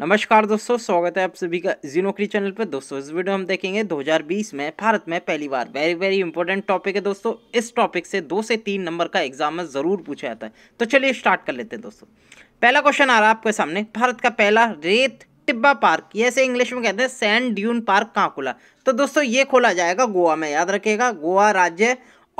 नमस्कार दोस्तों स्वागत है आप सभी का जी नौकरी चैनल पर दोस्तों इस वीडियो हम देखेंगे 2020 में भारत में पहली बार वेरी वेरी इंपॉर्टेंट टॉपिक है दोस्तों इस टॉपिक से दो से तीन नंबर का एग्जाम में ज़रूर पूछा जाता है तो चलिए स्टार्ट कर लेते हैं दोस्तों पहला क्वेश्चन आ रहा है आपके सामने भारत का पहला रेत टिब्बा पार्क ये ऐसे इंग्लिश में कहते हैं सैंड ड्यून पार्क कहाँ खुला तो दोस्तों ये खोला जाएगा गोवा में याद रखेगा गोवा राज्य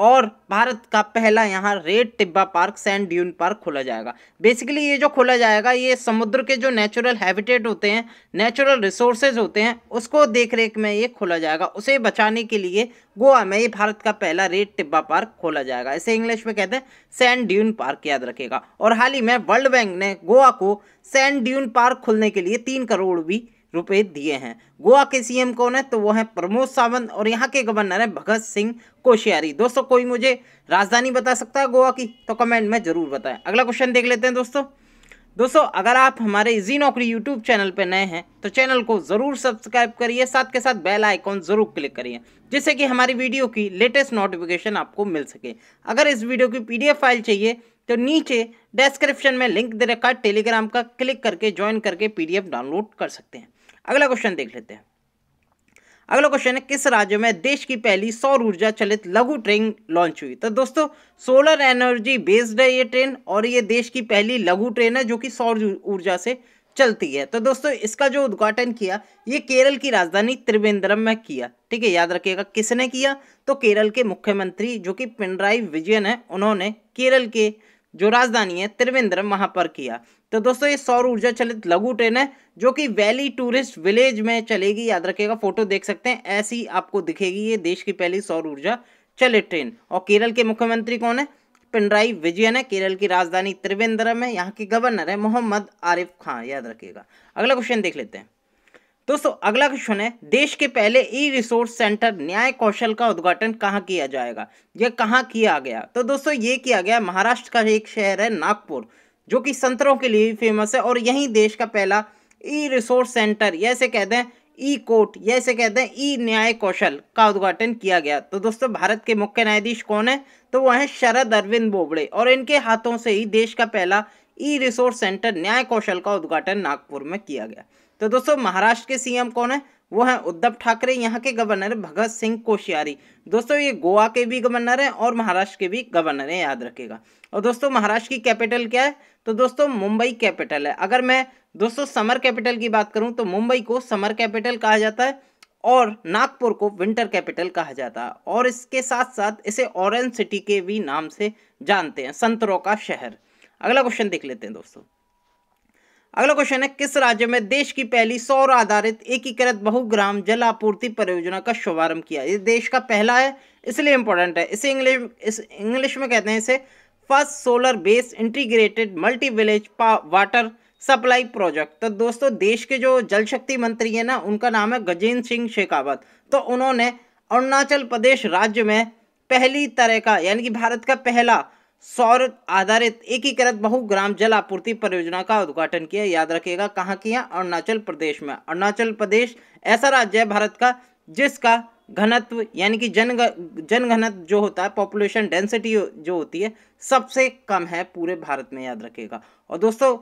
और भारत का पहला यहाँ red Tibba park sand dune park खोला जाएगा बेसिकली ये जो खोला जाएगा ये समुद्र के जो नेचुरल हैबिटेट होते हैं नेचुरल रिसोर्सेज होते हैं उसको देख रेख में ये खोला जाएगा उसे बचाने के लिए गोवा में ये भारत का पहला रेड टिब्बा पार्क खोला जाएगा इसे इंग्लिश में कहते हैं सैंड ड्यून पार्क याद रखेगा और हाल ही में वर्ल्ड बैंक ने गोवा को सैंड ड्यून पार्क खोलने के लिए तीन करोड़ भी रुपए दिए हैं गोवा के सीएम कौन है तो वो है प्रमोद सावंत और यहाँ के गवर्नर है भगत सिंह कोश्यारी दोस्तों कोई मुझे राजधानी बता सकता है गोवा की तो कमेंट में ज़रूर बताएं अगला क्वेश्चन देख लेते हैं दोस्तों दोस्तों अगर आप हमारे इजी नौकरी यूट्यूब चैनल पर नए हैं तो चैनल को ज़रूर सब्सक्राइब करिए साथ के साथ बेल आइकॉन ज़रूर क्लिक करिए जिससे कि हमारी वीडियो की लेटेस्ट नोटिफिकेशन आपको मिल सके अगर इस वीडियो की पी फाइल चाहिए तो नीचे डिस्क्रिप्शन में लिंक दे रखा टेलीग्राम का क्लिक करके ज्वाइन करके पीडीएफ डाउनलोड कर सकते हैं अगला क्वेश्चन देख लेते हैं अगला क्वेश्चन है किस राज्य में देश की पहली सौर ऊर्जा चलित लघु ट्रेन लॉन्च हुई तो दोस्तों सोलर एनर्जी बेस्ड है ये ट्रेन और ये देश की पहली लघु ट्रेन है जो कि सौर ऊर्जा से चलती है तो दोस्तों इसका जो उद्घाटन किया ये केरल की राजधानी त्रिवेंद्रम में किया ठीक है याद रखिएगा किसने किया तो केरल के मुख्यमंत्री जो कि पिनराई विजयन है उन्होंने केरल के जो राजधानी है त्रिवेंद्रम वहाँ पर किया तो दोस्तों ये सौर ऊर्जा चलित लघु ट्रेन है जो कि वैली टूरिस्ट विलेज में चलेगी याद रखिएगा फोटो देख सकते हैं ऐसी आपको दिखेगी ये देश की पहली सौर ऊर्जा चलित ट्रेन और केरल के मुख्यमंत्री कौन है पिंडराई विजयन है केरल की राजधानी त्रिवेंद्रम है यहाँ के गवर्नर है मोहम्मद आरिफ खान याद रखिएगा अगला क्वेश्चन देख लेते हैं दोस्तों अगला क्वेश्चन है देश के पहले ई रिसोर्स सेंटर न्याय कौशल का उद्घाटन कहाँ किया जाएगा यह कहाँ किया गया तो दोस्तों ये किया गया महाराष्ट्र का एक शहर है नागपुर जो कि संतरों के लिए फेमस है और यहीं देश का पहला ई रिसोर्स सेंटर ऐसे कहते हैं ई कोर्ट ऐसे कहते हैं ई न्याय कौशल का उद्घाटन किया गया तो दोस्तों भारत के मुख्य न्यायाधीश कौन है तो वह हैं शरद अरविंद बोबड़े और इनके हाथों से ही देश का पहला ई रिसोर्स सेंटर न्याय कौशल का उद्घाटन नागपुर में किया गया तो दोस्तों महाराष्ट्र के सीएम कौन है वो है उद्धव ठाकरे यहाँ के गवर्नर भगत सिंह कोशियारी दोस्तों ये गोवा के भी गवर्नर हैं और महाराष्ट्र के भी गवर्नर हैं याद रखेगा और दोस्तों महाराष्ट्र की कैपिटल क्या है तो दोस्तों मुंबई कैपिटल है अगर मैं दोस्तों समर कैपिटल की बात करूँ तो मुंबई को समर कैपिटल कहा जाता है और नागपुर को विंटर कैपिटल कहा जाता है और इसके साथ साथ इसे ऑरेंज सिटी के भी नाम से जानते हैं संतरों का शहर अगला क्वेश्चन देख लेते हैं दोस्तों अगला क्वेश्चन है किस राज्य में देश की पहली सौर आधारित एकीकृत बहुग्राम जल आपूर्ति परियोजना का शुभारंभ किया ये देश का पहला है इसलिए इंपॉर्टेंट है इसे इंग्लिश इस इंग्लिश में कहते हैं इसे first solar base integrated multi village water supply project तो दोस्तों देश के जो जल शक्ति मंत्री है ना उनका नाम है गजेंद्र सिंह शेखावत तो उन्होंने अरुणाचल प्रदेश राज्य में पहली तरह का यानी कि भारत का पहला सौर आधारित एकीकृत बहुग्राम जल आपूर्ति परियोजना का उद्घाटन किया याद रखिएगा कहाँ किया अरुणाचल प्रदेश में अरुणाचल प्रदेश ऐसा राज्य है भारत का जिसका घनत्व यानी कि जन जनघनत्व जो होता है पॉपुलेशन डेंसिटी जो होती है सबसे कम है पूरे भारत में याद रखिएगा और दोस्तों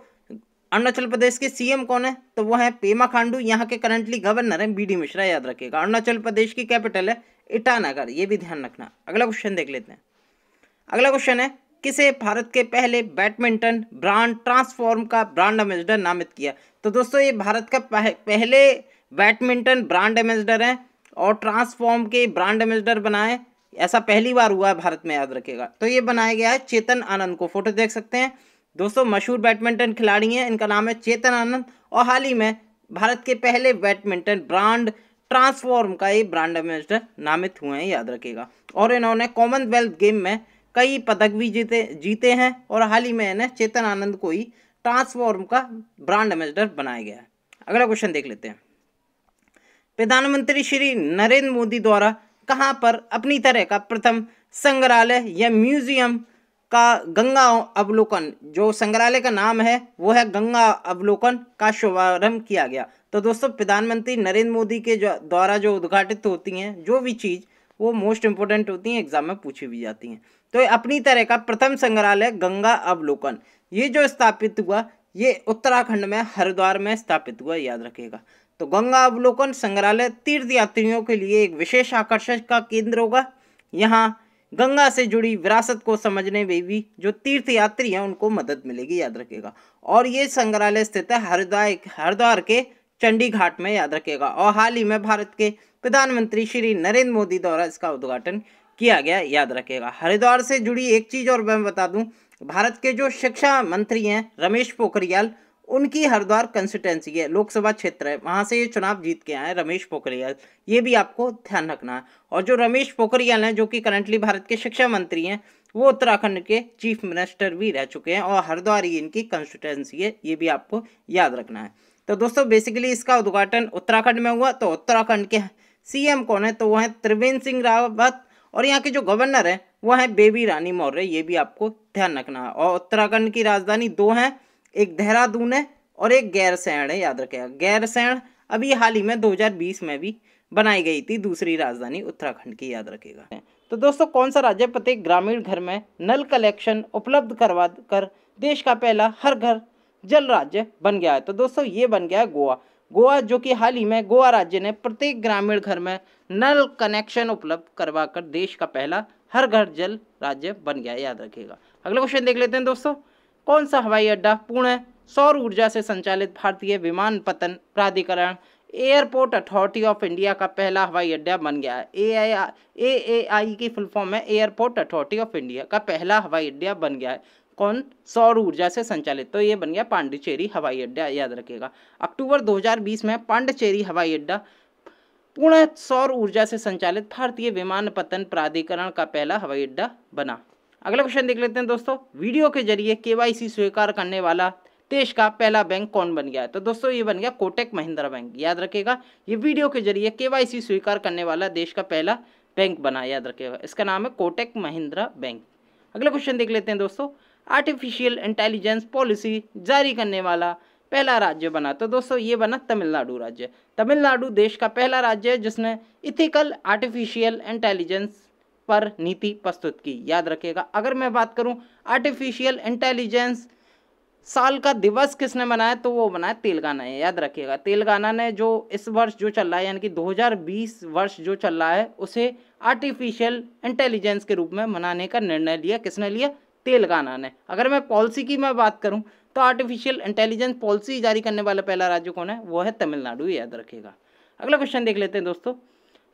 अरुणाचल प्रदेश के सीएम कौन है तो वो है पेमा खांडू यहाँ के करंटली गवर्नर हैं बीडी मिश्रा याद रखिएगा अरुणाचल प्रदेश की कैपिटल है इटानगर ये भी ध्यान रखना अगला क्वेश्चन देख लेते हैं अगला क्वेश्चन है किसे भारत के पहले बैडमिंटन ब्रांड ट्रांसफॉर्म का ब्रांड एम्बेसडर नामित किया तो दोस्तों ये भारत का पह, पहले बैडमिंटन ब्रांड एम्बेसडर हैं और ट्रांसफॉर्म के ब्रांड एम्बेसडर बनाए ऐसा पहली बार हुआ है भारत में याद रखेगा तो ये बनाया गया है चेतन आनंद को फोटो देख सकते हैं दोस्तों मशहूर बैडमिंटन खिलाड़ी हैं इनका नाम है चेतन आनंद और हाल ही में भारत के पहले बैडमिंटन ब्रांड ट्रांसफॉर्म का ये ब्रांड एम्बेसडर नामित हुए हैं याद रखेगा और इन्होंने कॉमनवेल्थ गेम में कई पदक भी जीते जीते हैं और हाल ही में इन्हें चेतन आनंद को ही ट्रांसफॉर्म का ब्रांड एम्बेसडर बनाया गया है अगला क्वेश्चन देख लेते हैं प्रधानमंत्री श्री नरेंद्र मोदी द्वारा कहाँ पर अपनी तरह का प्रथम संग्रहालय या म्यूजियम का गंगा अवलोकन जो संग्रहालय का नाम है वो है गंगा अवलोकन का शुभारंभ किया गया तो दोस्तों प्रधानमंत्री नरेंद्र मोदी के द्वारा जो उद्घाटित होती हैं जो भी चीज़ वो मोस्ट इम्पोर्टेंट होती हैं एग्जाम में पूछी भी जाती हैं तो अपनी तरह का प्रथम संग्रहालय गंगा अवलोकन ये जो स्थापित हुआ ये उत्तराखंड में हरिद्वार में स्थापित हुआ याद रखेगा तो गंगा अवलोकन संग्रहालय तीर्थ यात्रियों के लिए एक विशेष आकर्षण का केंद्र होगा यहाँ गंगा से जुड़ी विरासत को समझने में भी जो तीर्थ यात्री हैं उनको मदद मिलेगी याद रखेगा और ये संग्रहालय स्थित है हरिद्वार हरिद्वार के चंडी घाट में याद रखेगा और हाल ही में भारत के प्रधानमंत्री श्री नरेंद्र मोदी द्वारा इसका उद्घाटन किया गया याद रखेगा हरिद्वार से जुड़ी एक चीज़ और मैं बता दूं भारत के जो शिक्षा मंत्री हैं रमेश पोखरियाल उनकी हरिद्वार कंस्टिटेंसी है लोकसभा क्षेत्र है वहाँ से ये चुनाव जीत के आए हैं रमेश पोखरियाल ये भी आपको ध्यान रखना है और जो रमेश पोखरियाल हैं जो कि करंटली भारत के शिक्षा मंत्री हैं वो उत्तराखंड के चीफ मिनिस्टर भी रह चुके हैं और हरिद्वार ही इनकी कंस्टिटेंसी है ये भी आपको याद रखना है तो दोस्तों बेसिकली इसका उद्घाटन उत्तराखंड में हुआ तो उत्तराखंड के सीएम कौन है तो वो हैं त्रिवेंद्र सिंह रावत और यहाँ के जो गवर्नर है वह है बेबी रानी मौर्य ये भी आपको ध्यान रखना है और उत्तराखंड की राजधानी दो हैं एक देहरादून है और एक गैरसैण है याद रखेगा गैरसैण अभी हाल ही में 2020 में भी बनाई गई थी दूसरी राजधानी उत्तराखंड की याद रखेगा तो दोस्तों कौन सा राज्य प्रत्येक ग्रामीण घर में नल कलेक्शन उपलब्ध करवा कर देश का पहला हर घर जल राज्य बन गया है तो दोस्तों ये बन गया है गोवा गोवा जो कि हाल ही में गोवा राज्य ने प्रत्येक ग्रामीण घर में नल कनेक्शन उपलब्ध करवाकर देश का पहला हर घर जल राज्य बन गया याद रखिएगा अगला क्वेश्चन देख लेते हैं दोस्तों कौन सा हवाई अड्डा पुणे सौर ऊर्जा से संचालित भारतीय विमान पतन प्राधिकरण एयरपोर्ट अथॉरिटी ऑफ इंडिया का पहला हवाई अड्डा बन गया है ए आई की फुल फॉर्म है एयरपोर्ट अथॉरिटी ऑफ इंडिया का पहला हवाई अड्डा बन गया है कौन सौर ऊर्जा से संचालित तो ये बन गया पांडिचेरी हवाई अड्डा याद रखेगा अक्टूबर 2020 में पांडिचेरी हवाई अड्डा पूर्ण सौर ऊर्जा से संचालित भारतीय विमान पतन प्राधिकरण का पहला हवाई अड्डा बना अगला क्वेश्चन देख लेते हैं दोस्तों वीडियो के जरिए के स्वीकार करने वाला देश का पहला बैंक कौन बन गया है तो दोस्तों ये बन गया कोटेक महिंद्रा बैंक याद रखेगा ये वीडियो के जरिए के स्वीकार करने वाला देश का पहला बैंक बना याद रखेगा इसका नाम है कोटेक महिंद्रा बैंक अगला क्वेश्चन देख लेते हैं दोस्तों आर्टिफिशियल इंटेलिजेंस पॉलिसी जारी करने वाला पहला राज्य बना तो दोस्तों ये बना तमिलनाडु राज्य तमिलनाडु देश का पहला राज्य है जिसने इथिकल आर्टिफिशियल इंटेलिजेंस पर नीति प्रस्तुत की याद रखिएगा अगर मैं बात करूं आर्टिफिशियल इंटेलिजेंस साल का दिवस किसने मनाया तो वो मनाया तेलंगाना है याद रखिएगा तेलंगाना ने जो इस वर्ष जो चल रहा है यानी कि 2020 वर्ष जो चल रहा है उसे आर्टिफिशियल इंटेलिजेंस के रूप में मनाने का निर्णय लिया किसने लिया तेलंगाना ने अगर मैं पॉलिसी की मैं बात करूँ तो आर्टिफिशियल इंटेलिजेंस पॉलिसी जारी करने वाला पहला राज्य कौन है वो है तमिलनाडु याद रखेगा अगला क्वेश्चन देख लेते हैं दोस्तों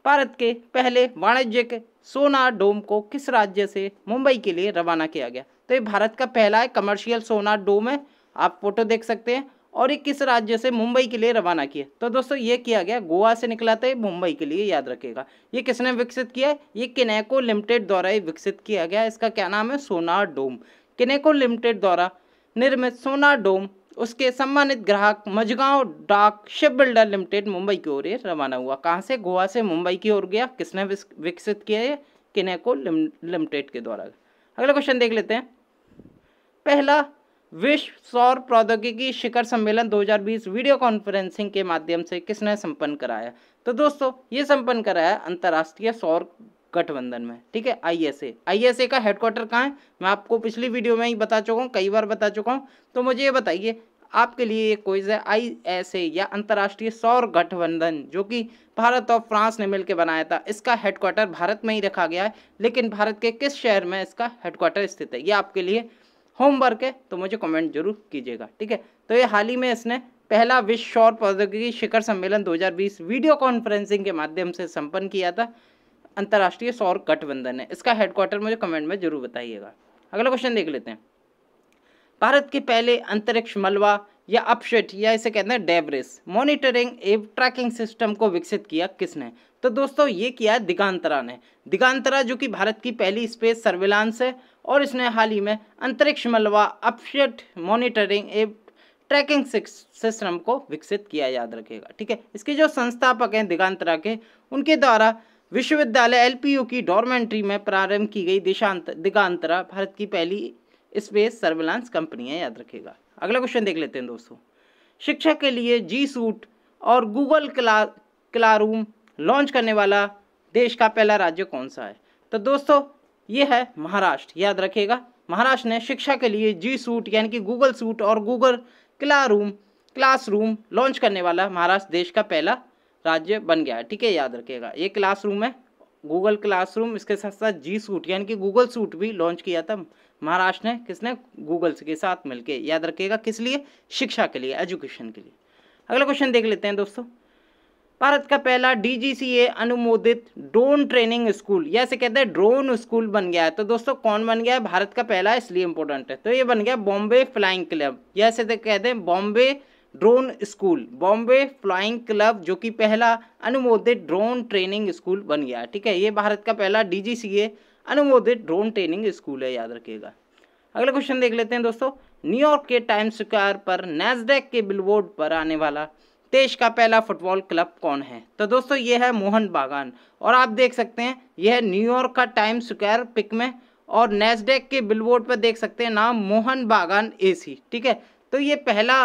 भारत के पहले वाणिज्यिक सोना डोम को किस राज्य से मुंबई के लिए रवाना किया गया तो ये भारत का पहला है कमर्शियल सोना डोम है आप फोटो देख सकते हैं और ये किस राज्य से मुंबई के लिए रवाना किया तो दोस्तों ये किया गया गोवा से निकला था मुंबई के लिए याद रखेगा ये किसने विकसित किया है ये किनेको लिमिटेड द्वारा ही विकसित किया गया इसका क्या नाम है सोनार डोम किनेको लिमिटेड द्वारा निर्मित सोनार डोम उसके सम्मानित ग्राहक मजगांव डाक शिप बिल्डर लिमिटेड मुंबई की ओर रवाना हुआ कहाँ से गोवा से मुंबई की ओर गया किसने विकसित किया ये किनेको लिमिटेड के द्वारा अगला क्वेश्चन देख लेते हैं पहला विश्व सौर प्रौद्योगिकी शिखर सम्मेलन 2020 वीडियो कॉन्फ्रेंसिंग के माध्यम से किसने संपन्न कराया तो दोस्तों ये संपन्न कराया अंतर्राष्ट्रीय सौर गठबंधन में ठीक है आई I S A S A का हेडक्वार्टर कहाँ है मैं आपको पिछली वीडियो में ही बता चुका हूँ कई बार बता चुका हूँ तो मुझे ये बताइए आपके लिए ये क्विज है आई एस ए या अंतर्राष्ट्रीय सौर गठबंधन जो कि भारत और फ्रांस ने मिलकर बनाया था इसका हेडक्वार्टर भारत में ही रखा गया है लेकिन भारत के किस शहर में इसका हेडक्वार्टर स्थित है ये आपके लिए होमवर्क है तो मुझे कमेंट जरूर कीजिएगा ठीक है तो ये हाल ही में इसने पहला विश्व सौर प्रौद्योगिकी शिखर सम्मेलन 2020 वीडियो कॉन्फ्रेंसिंग के माध्यम से संपन्न किया था अंतर्राष्ट्रीय सौर गठबंधन है इसका हेडक्वार्टर मुझे कमेंट में जरूर बताइएगा अगला क्वेश्चन देख लेते हैं भारत के पहले अंतरिक्ष मलबा या अपशिट या इसे कहते हैं डेबरिस मॉनिटरिंग एव ट्रैकिंग सिस्टम को विकसित किया किसने तो दोस्तों ये किया दिगांतरा ने दिगांतरा जो कि भारत की पहली स्पेस सर्विलांस है और इसने हाल ही में अंतरिक्ष मलबा अपशेट मॉनिटरिंग एप ट्रैकिंग सिस्टम को विकसित किया याद रखेगा ठीक है इसके जो संस्थापक हैं दिगांतरा के उनके द्वारा विश्वविद्यालय एलपीयू की डॉर्मेंट्री में प्रारंभ की गई दिशांत दिगांतरा भारत की पहली स्पेस सर्विलांस कंपनी है याद रखेगा अगला क्वेश्चन देख लेते हैं दोस्तों शिक्षा के लिए जी सूट और गूगल क्ला क्लारूम लॉन्च करने वाला देश का पहला राज्य कौन सा है तो दोस्तों ये है महाराष्ट्र याद रखेगा महाराष्ट्र ने शिक्षा के लिए जी सूट यानी कि गूगल सूट और गूगल क्लारूम क्लासरूम लॉन्च करने वाला महाराष्ट्र देश का पहला राज्य बन गया है ठीक है याद रखिएगा ये क्लासरूम है गूगल क्लासरूम इसके साथ साथ जी सूट यानी कि गूगल सूट भी लॉन्च किया था महाराष्ट्र ने किसने गूगल के साथ मिलके याद रखिएगा किस लिए शिक्षा के लिए एजुकेशन के लिए अगला क्वेश्चन देख लेते हैं दोस्तों भारत का पहला डीजीसीए अनुमोदित ड्रोन ट्रेनिंग स्कूल या से कहते हैं ड्रोन स्कूल बन गया है तो दोस्तों कौन बन गया है भारत का पहला इसलिए इंपॉर्टेंट है तो ये बन गया बॉम्बे फ्लाइंग क्लब या इसे तो कहते हैं Bombay drone school Bombay flying club जो कि पहला अनुमोदित ड्रोन ट्रेनिंग स्कूल बन गया ठीक है ये भारत का पहला डी अनुमोदित ड्रोन ट्रेनिंग स्कूल है याद रखिएगा अगला क्वेश्चन देख लेते हैं दोस्तों न्यूयॉर्क के टाइम्स स्क्वायर पर नैसडेक के बिलबोर्ड पर आने वाला देश का पहला फुटबॉल क्लब कौन है तो दोस्तों ये है मोहन बागान और आप देख सकते हैं यह है न्यूयॉर्क का टाइम स्क्वायर पिक में और नेस्डेक के बिलबोर्ड पर देख सकते हैं नाम मोहन बागान एसी ठीक है तो ये पहला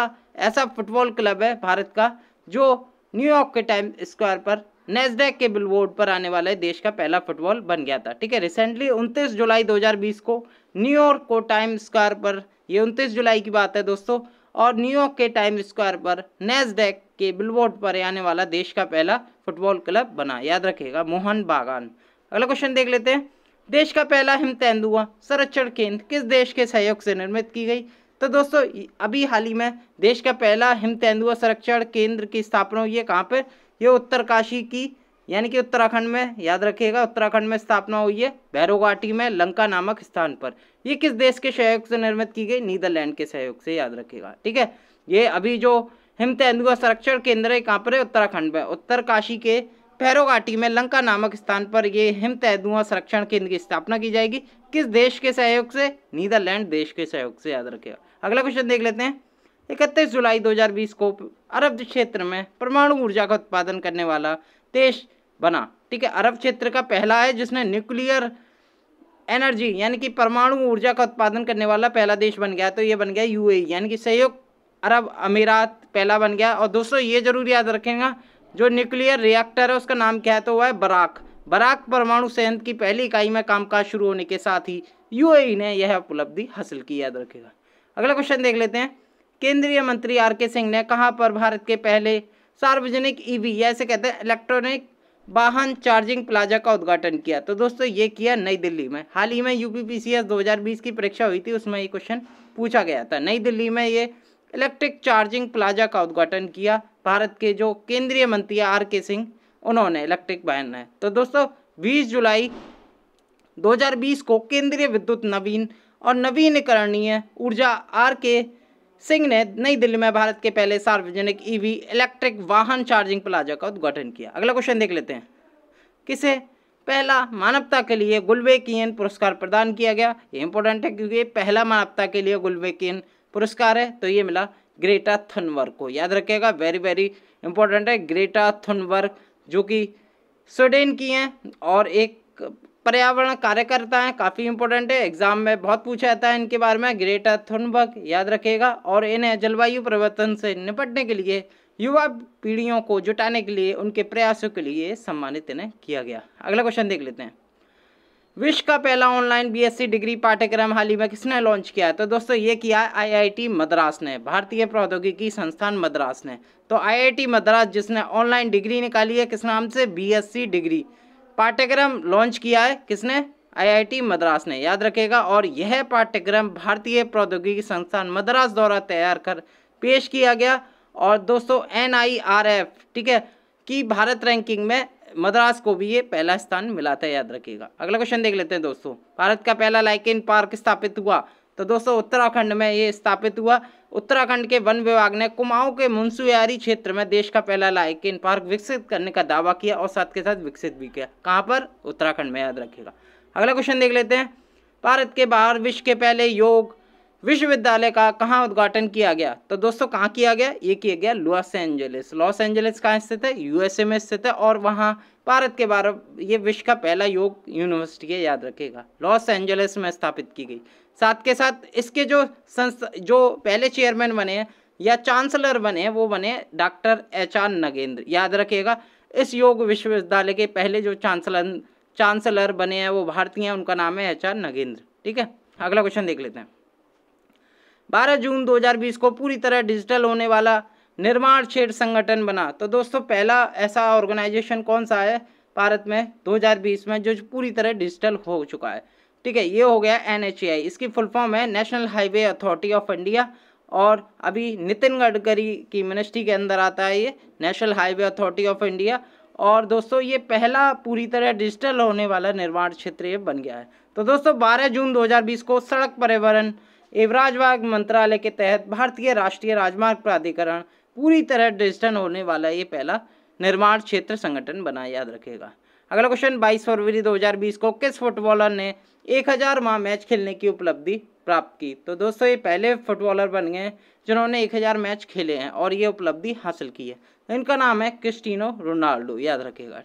ऐसा फुटबॉल क्लब है भारत का जो न्यूयॉर्क के टाइम स्क्वायर पर नेस्डेक के बिलबोर्ड पर आने वाला है देश का पहला फुटबॉल बन गया था ठीक है रिसेंटली 29 जुलाई 2020 को न्यूयॉर्क को टाइम स्क्वायर पर ये 29 जुलाई की बात है दोस्तों और न्यूयॉर्क के टाइम स्क्वायर पर नेस्डेक बिलबोर्ड पर आने वाला देश का पहला फुटबॉल क्लब बना याद रखेगा मोहन बागान अगला क्वेश्चन देख लेते हैं देश का पहला हिम तेंदुआ संरक्षण केंद्र किस देश के सहयोग से निर्मित की गई तो दोस्तों अभी हाल ही में देश का पहला हिम तेंदुआ संरक्षण केंद्र की स्थापना हुई है कहाँ पर ये उत्तरकाशी की यानी कि उत्तराखंड में याद रखिएगा उत्तराखंड में स्थापना हुई है भैरव घाटी में लंका नामक स्थान पर ये किस देश के सहयोग से निर्मित की गई नीदरलैंड के सहयोग से याद रखिएगा ठीक है ये अभी जो हिम तेंदुआ संरक्षण केंद्र कहाँ है उत्तराखंड में उत्तरकाशी के पैरो घाटी में लंका नामक स्थान पर ये हिम तेंदुआ संरक्षण केंद्र की स्थापना की जाएगी किस देश के सहयोग से नीदरलैंड देश के सहयोग से याद रखेगा अगला क्वेश्चन देख लेते हैं इकतीस जुलाई 2020 को अरब क्षेत्र में परमाणु ऊर्जा का उत्पादन करने वाला देश बना ठीक है अरब क्षेत्र का पहला है जिसने न्यूक्लियर एनर्जी यानी कि परमाणु ऊर्जा का उत्पादन करने वाला पहला देश बन गया तो ये बन गया यूएई यानी कि संयुक्त अरब अमीरात पहला बन गया और दोस्तों ये जरूर याद रखेगा जो न्यूक्लियर रिएक्टर है उसका नाम क्या है तो वह है बराक बराक परमाणु संयंत्र की पहली इकाई में कामकाज शुरू होने के साथ ही यूएई e ने यह उपलब्धि हासिल की याद रखेगा अगला क्वेश्चन देख लेते हैं केंद्रीय मंत्री आर के सिंह ने कहाँ पर भारत के पहले सार्वजनिक ईवी वी ऐसे कहते हैं इलेक्ट्रॉनिक वाहन चार्जिंग प्लाजा का उद्घाटन किया तो दोस्तों ये किया नई दिल्ली में हाल ही में यू पी की परीक्षा हुई थी उसमें ये क्वेश्चन पूछा गया था नई दिल्ली में ये इलेक्ट्रिक चार्जिंग प्लाजा का उद्घाटन किया भारत के जो केंद्रीय मंत्री आर के सिंह उन्होंने इलेक्ट्रिक वाहन है तो दोस्तों 20 जुलाई 2020 को केंद्रीय विद्युत नवीन और नवीनकरणीय ऊर्जा आर के सिंह ने नई दिल्ली में भारत के पहले सार्वजनिक ईवी e इलेक्ट्रिक वाहन चार्जिंग प्लाजा का उद्घाटन किया अगला क्वेश्चन देख लेते हैं किसे पहला मानवता के लिए गुलबेकियन पुरस्कार प्रदान किया गया ये इंपॉर्टेंट है क्योंकि पहला मानवता के लिए गुलबेकियन पुरस्कार है तो ये मिला ग्रेटा थुनबर्ग को याद रखिएगा वेरी वेरी इंपॉर्टेंट है ग्रेटा थुनबर्ग जो कि स्वीडन की हैं और एक पर्यावरण कार्यकर्ता हैं काफ़ी इंपॉर्टेंट है एग्जाम में बहुत पूछा जाता है इनके बारे में ग्रेटा थुनबर्ग याद रखिएगा और इन्हें जलवायु परिवर्तन से निपटने के लिए युवा पीढ़ियों को जुटाने के लिए उनके प्रयासों के लिए सम्मानित इन्हें किया गया अगला क्वेश्चन देख लेते हैं विश्व का पहला ऑनलाइन बीएससी डिग्री पाठ्यक्रम हाल ही में किसने लॉन्च किया है तो दोस्तों ये किया है आईआईटी मद्रास ने भारतीय प्रौद्योगिकी संस्थान मद्रास ने तो आईआईटी मद्रास जिसने ऑनलाइन डिग्री निकाली है किस नाम से बीएससी डिग्री पाठ्यक्रम लॉन्च किया है किसने आईआईटी मद्रास ने याद रखेगा और यह पाठ्यक्रम भारतीय प्रौद्योगिकी संस्थान मद्रास द्वारा तैयार कर पेश किया गया और दोस्तों एन ठीक है की भारत रैंकिंग में मद्रास को भी ये पहला स्थान मिला था याद रखिएगा अगला क्वेश्चन देख लेते हैं दोस्तों भारत का पहला लाइकेन पार्क स्थापित हुआ तो दोस्तों उत्तराखंड में ये स्थापित हुआ उत्तराखंड के वन विभाग ने कुमाऊं के मुंसुयारी क्षेत्र में देश का पहला लाइकेन पार्क विकसित करने का दावा किया और साथ के साथ विकसित भी किया कहाँ पर उत्तराखंड में याद रखेगा अगला क्वेश्चन देख लेते हैं भारत के बाहर विश्व के पहले योग विश्वविद्यालय का कहाँ उद्घाटन किया गया तो दोस्तों कहाँ किया गया ये किया गया लॉस एंजलिस लॉस एंजलिस कहाँ स्थित है यूएसए में स्थित है और वहाँ भारत के बारे ये विश्व का पहला योग यूनिवर्सिटी है याद रखेगा लॉस एंजलिस में स्थापित की गई साथ के साथ इसके जो संस्था जो पहले चेयरमैन बने हैं या चांसलर बने हैं वो बने डॉक्टर एच आर नगेंद्र याद रखेगा इस योग विश्वविद्यालय के पहले जो चांसलर चांसलर बने हैं वो भारतीय हैं उनका नाम है एच आर नगेंद्र ठीक है अगला क्वेश्चन देख लेते हैं 12 जून 2020 को पूरी तरह डिजिटल होने वाला निर्माण क्षेत्र संगठन बना तो दोस्तों पहला ऐसा ऑर्गेनाइजेशन कौन सा है भारत में 2020 में जो पूरी तरह डिजिटल हो चुका है ठीक है ये हो गया एन इसकी फुल फॉर्म है national highway authority of India और अभी नितिन गडकरी की मिनिस्ट्री के अंदर आता है ये national highway authority of India और दोस्तों ये पहला पूरी तरह डिजिटल होने वाला निर्माण क्षेत्र ये बन गया है तो दोस्तों 12 जून 2020 को सड़क परिवहन एवराजमार्ग मंत्रालय के तहत भारतीय राष्ट्रीय राजमार्ग प्राधिकरण पूरी तरह डिजिटल होने वाला ये पहला निर्माण क्षेत्र संगठन बना याद रखेगा अगला क्वेश्चन 22 फरवरी 2020 को किस फुटबॉलर ने 1000 माह मैच खेलने की उपलब्धि प्राप्त की तो दोस्तों ये पहले फुटबॉलर बन गए जिन्होंने 1000 मैच खेले हैं और ये उपलब्धि हासिल की है तो इनका नाम है क्रिस्टिनो रोनाल्डो याद रखेगा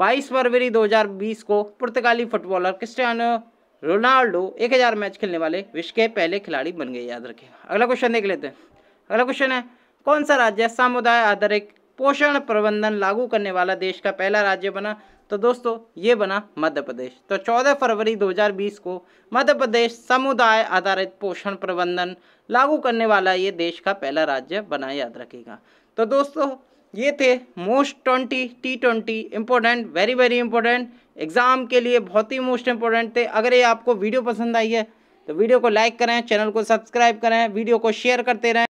22 फरवरी 2020 को पुर्तगाली फुटबॉलर क्रिस्टियानो रोनाल्डो 1000 मैच खेलने वाले विश्व के पहले खिलाड़ी बन गए याद रखें अगला क्वेश्चन देख लेते हैं अगला क्वेश्चन है कौन सा राज्य सामुदाय आधारित पोषण प्रबंधन लागू करने वाला देश का पहला राज्य बना तो दोस्तों ये बना मध्य प्रदेश तो 14 फरवरी 2020 को मध्य प्रदेश समुदाय आधारित पोषण प्रबंधन लागू करने वाला ये देश का पहला राज्य बना याद रखेगा तो दोस्तों ये थे most twenty T twenty important very very important exam के लिए बहुत ही मोस्ट इंपॉर्टेंट थे अगर ये आपको वीडियो पसंद आई है तो वीडियो को लाइक करें चैनल को सब्सक्राइब करें वीडियो को शेयर करते रहें